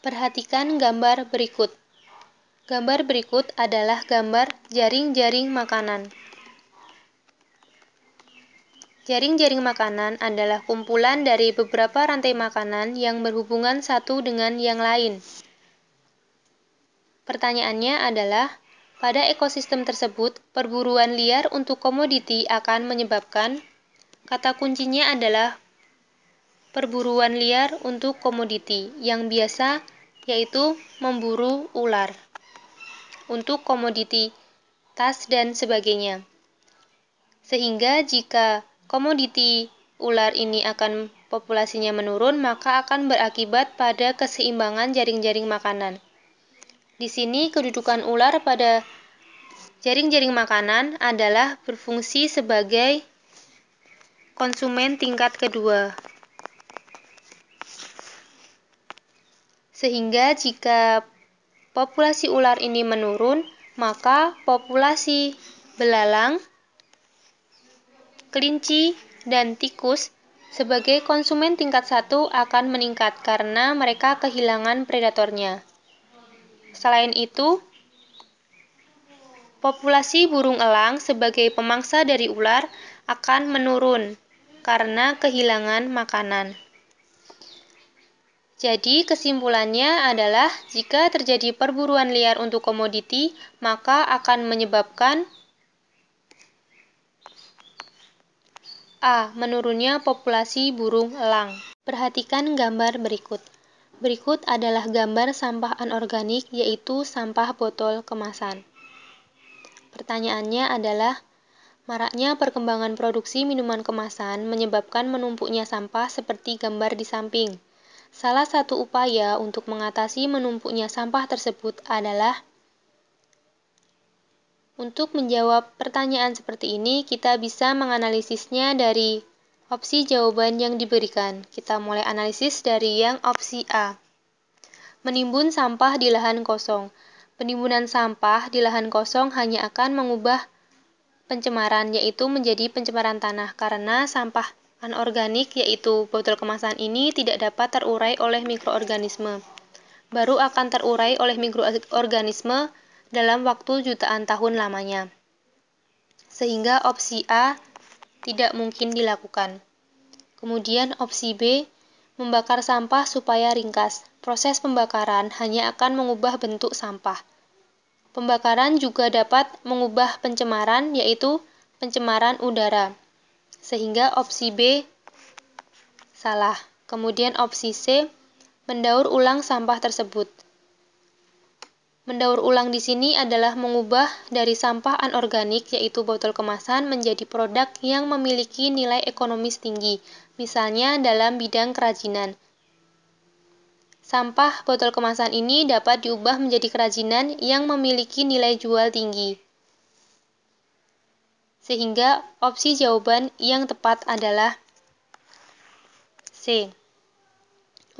Perhatikan gambar berikut. Gambar berikut adalah gambar jaring-jaring makanan. Jaring-jaring makanan adalah kumpulan dari beberapa rantai makanan yang berhubungan satu dengan yang lain. Pertanyaannya adalah, pada ekosistem tersebut, perburuan liar untuk komoditi akan menyebabkan kata kuncinya adalah perburuan liar untuk komoditi yang biasa yaitu memburu ular untuk komoditi tas dan sebagainya. Sehingga jika komoditi ular ini akan populasinya menurun, maka akan berakibat pada keseimbangan jaring-jaring makanan. Di sini kedudukan ular pada jaring-jaring makanan adalah berfungsi sebagai konsumen tingkat kedua. Sehingga jika populasi ular ini menurun, maka populasi belalang, kelinci, dan tikus sebagai konsumen tingkat satu akan meningkat karena mereka kehilangan predatornya. Selain itu, populasi burung elang sebagai pemangsa dari ular akan menurun karena kehilangan makanan. Jadi, kesimpulannya adalah jika terjadi perburuan liar untuk komoditi, maka akan menyebabkan A. Menurunnya populasi burung elang. Perhatikan gambar berikut. Berikut adalah gambar sampah anorganik, yaitu sampah botol kemasan. Pertanyaannya adalah, maraknya perkembangan produksi minuman kemasan menyebabkan menumpuknya sampah seperti gambar di samping. Salah satu upaya untuk mengatasi menumpuknya sampah tersebut adalah untuk menjawab pertanyaan seperti ini, kita bisa menganalisisnya dari opsi jawaban yang diberikan. Kita mulai analisis dari yang opsi A. Menimbun sampah di lahan kosong. Penimbunan sampah di lahan kosong hanya akan mengubah pencemaran yaitu menjadi pencemaran tanah karena sampah Anorganik yaitu botol kemasan ini tidak dapat terurai oleh mikroorganisme. Baru akan terurai oleh mikroorganisme dalam waktu jutaan tahun lamanya. Sehingga opsi A tidak mungkin dilakukan. Kemudian opsi B membakar sampah supaya ringkas. Proses pembakaran hanya akan mengubah bentuk sampah. Pembakaran juga dapat mengubah pencemaran yaitu pencemaran udara sehingga opsi B salah. Kemudian opsi C mendaur ulang sampah tersebut. Mendaur ulang di sini adalah mengubah dari sampah anorganik yaitu botol kemasan menjadi produk yang memiliki nilai ekonomis tinggi, misalnya dalam bidang kerajinan. Sampah botol kemasan ini dapat diubah menjadi kerajinan yang memiliki nilai jual tinggi. Sehingga opsi jawaban yang tepat adalah C.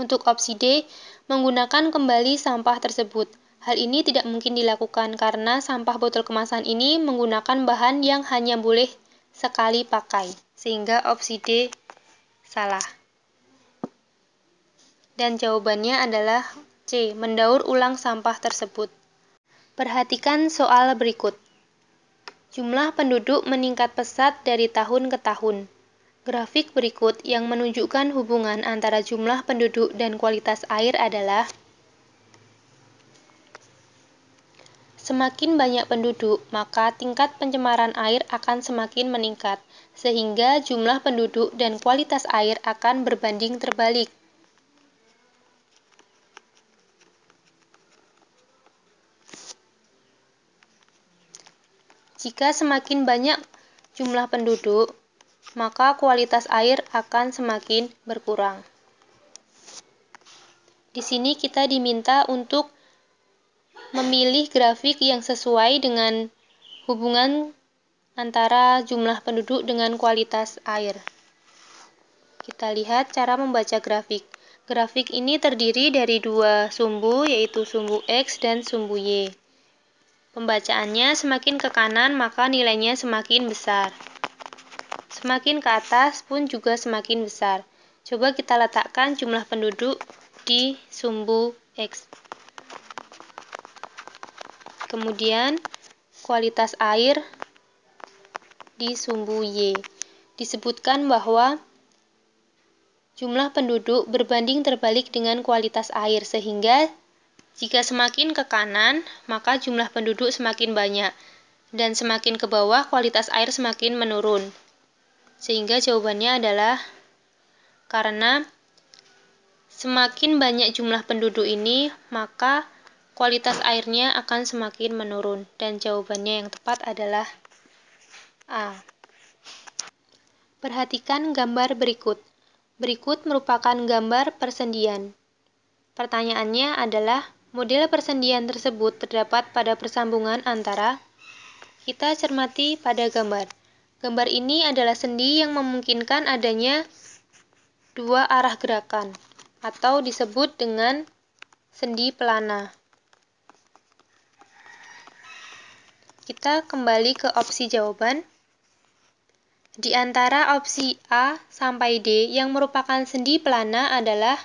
Untuk opsi D, menggunakan kembali sampah tersebut. Hal ini tidak mungkin dilakukan karena sampah botol kemasan ini menggunakan bahan yang hanya boleh sekali pakai, sehingga opsi D salah. Dan jawabannya adalah C. Mendaur ulang sampah tersebut. Perhatikan soal berikut. Jumlah penduduk meningkat pesat dari tahun ke tahun. Grafik berikut yang menunjukkan hubungan antara jumlah penduduk dan kualitas air adalah Semakin banyak penduduk, maka tingkat pencemaran air akan semakin meningkat, sehingga jumlah penduduk dan kualitas air akan berbanding terbalik. Jika semakin banyak jumlah penduduk, maka kualitas air akan semakin berkurang. Di sini kita diminta untuk memilih grafik yang sesuai dengan hubungan antara jumlah penduduk dengan kualitas air. Kita lihat cara membaca grafik. Grafik ini terdiri dari dua sumbu, yaitu sumbu X dan sumbu Y. Pembacaannya semakin ke kanan maka nilainya semakin besar. Semakin ke atas pun juga semakin besar. Coba kita letakkan jumlah penduduk di sumbu X. Kemudian kualitas air di sumbu Y. Disebutkan bahwa jumlah penduduk berbanding terbalik dengan kualitas air sehingga jika semakin ke kanan, maka jumlah penduduk semakin banyak, dan semakin ke bawah kualitas air semakin menurun. Sehingga jawabannya adalah karena semakin banyak jumlah penduduk ini, maka kualitas airnya akan semakin menurun. Dan jawabannya yang tepat adalah A. Perhatikan gambar berikut. Berikut merupakan gambar persendian. Pertanyaannya adalah Model persendian tersebut terdapat pada persambungan antara kita cermati pada gambar. Gambar ini adalah sendi yang memungkinkan adanya dua arah gerakan atau disebut dengan sendi pelana. Kita kembali ke opsi jawaban. Di antara opsi A sampai D yang merupakan sendi pelana adalah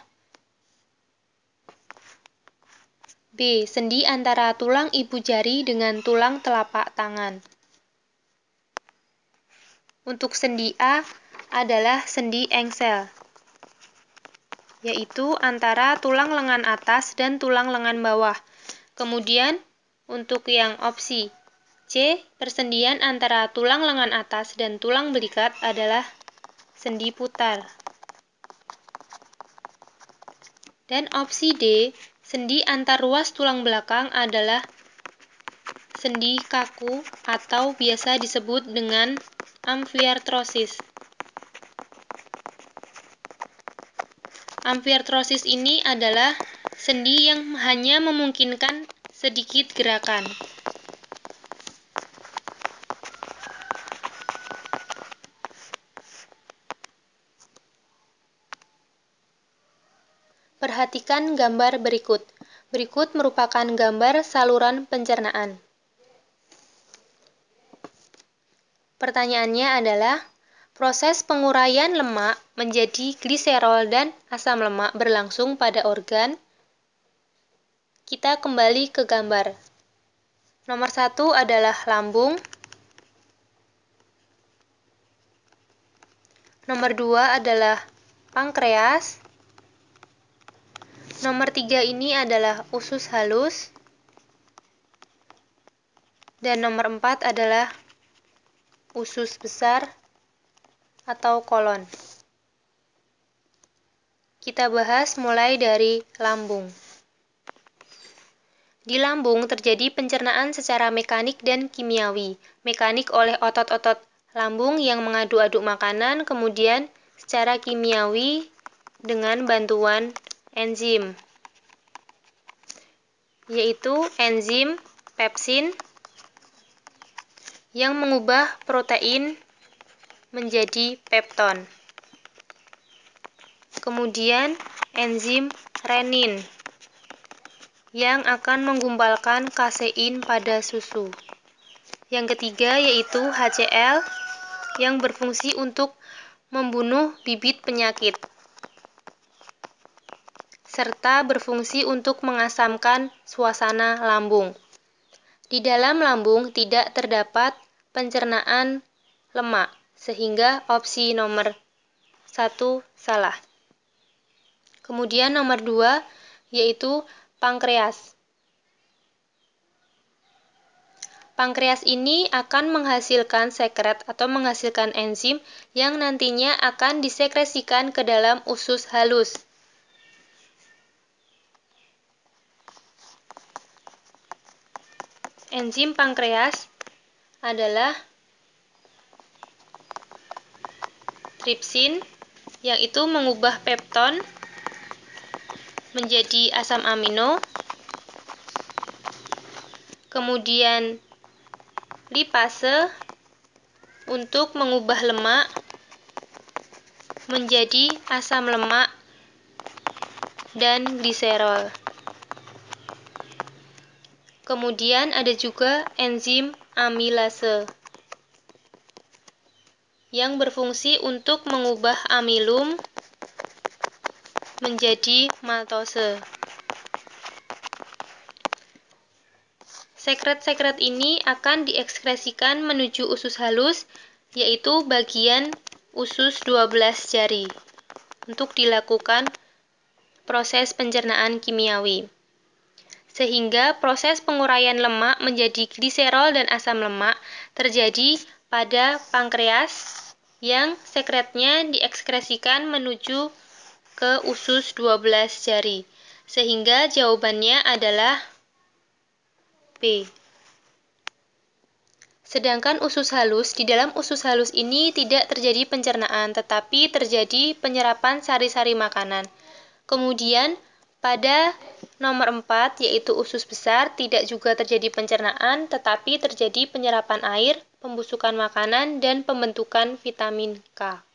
B. Sendi antara tulang ibu jari dengan tulang telapak tangan. Untuk sendi A adalah sendi engsel, yaitu antara tulang lengan atas dan tulang lengan bawah. Kemudian, untuk yang opsi C, persendian antara tulang lengan atas dan tulang belikat adalah sendi putar. Dan opsi D, Sendi antar ruas tulang belakang adalah sendi kaku atau biasa disebut dengan amfiartrosis. Amfiartrosis ini adalah sendi yang hanya memungkinkan sedikit gerakan. Perhatikan gambar berikut. Berikut merupakan gambar saluran pencernaan. Pertanyaannya adalah, proses penguraian lemak menjadi gliserol dan asam lemak berlangsung pada organ. Kita kembali ke gambar. Nomor satu adalah lambung. Nomor dua adalah pankreas. Nomor tiga ini adalah usus halus. Dan nomor empat adalah usus besar atau kolon. Kita bahas mulai dari lambung. Di lambung terjadi pencernaan secara mekanik dan kimiawi. Mekanik oleh otot-otot lambung yang mengadu-aduk makanan, kemudian secara kimiawi dengan bantuan enzim yaitu enzim pepsin yang mengubah protein menjadi pepton. Kemudian enzim renin yang akan menggumpalkan kasein pada susu. Yang ketiga yaitu HCl yang berfungsi untuk membunuh bibit penyakit serta berfungsi untuk mengasamkan suasana lambung. Di dalam lambung tidak terdapat pencernaan lemak, sehingga opsi nomor satu salah. Kemudian nomor dua yaitu pankreas. Pankreas ini akan menghasilkan sekret atau menghasilkan enzim yang nantinya akan disekresikan ke dalam usus halus. enzim pankreas adalah tripsin yang itu mengubah pepton menjadi asam amino kemudian lipase untuk mengubah lemak menjadi asam lemak dan gliserol Kemudian ada juga enzim amilase yang berfungsi untuk mengubah amilum menjadi maltose. Sekret-sekret ini akan diekskresikan menuju usus halus, yaitu bagian usus 12 jari, untuk dilakukan proses pencernaan kimiawi sehingga proses penguraian lemak menjadi gliserol dan asam lemak terjadi pada pankreas yang sekretnya diekskresikan menuju ke usus 12 jari. Sehingga jawabannya adalah B. Sedangkan usus halus, di dalam usus halus ini tidak terjadi pencernaan, tetapi terjadi penyerapan sari-sari makanan. Kemudian, pada nomor 4 yaitu usus besar tidak juga terjadi pencernaan tetapi terjadi penyerapan air, pembusukan makanan dan pembentukan vitamin K.